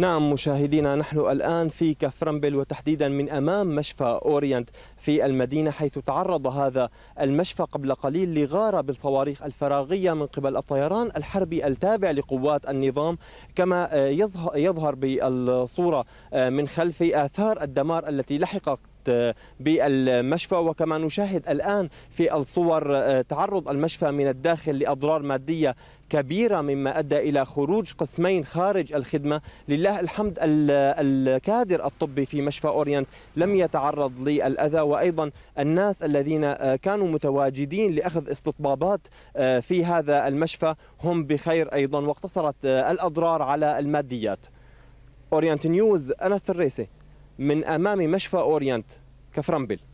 نعم مشاهدينا نحن الآن في كفرنبل وتحديدا من أمام مشفى أورينت في المدينة حيث تعرض هذا المشفى قبل قليل لغارة بالصواريخ الفراغية من قبل الطيران الحربي التابع لقوات النظام كما آه، يظهر بالصورة آه، من خلفي آثار الدمار التي لحقت بالمشفى وكما نشاهد الآن في الصور آه، تعرض المشفى من الداخل لأضرار مادية كبيرة مما أدى إلى خروج قسمين خارج الخدمة لله الحمد الكادر الطبي في مشفى أورينت لم يتعرض للأذى وأيضا الناس الذين آه، كانوا متواجدين لأخذ استطبابات آه، في هذا المشفى هم بخير أيضا واقتصرت الأضرار على الماديات أورينت نيوز أنس الريسي من امام مشفى اورينت كفرنبل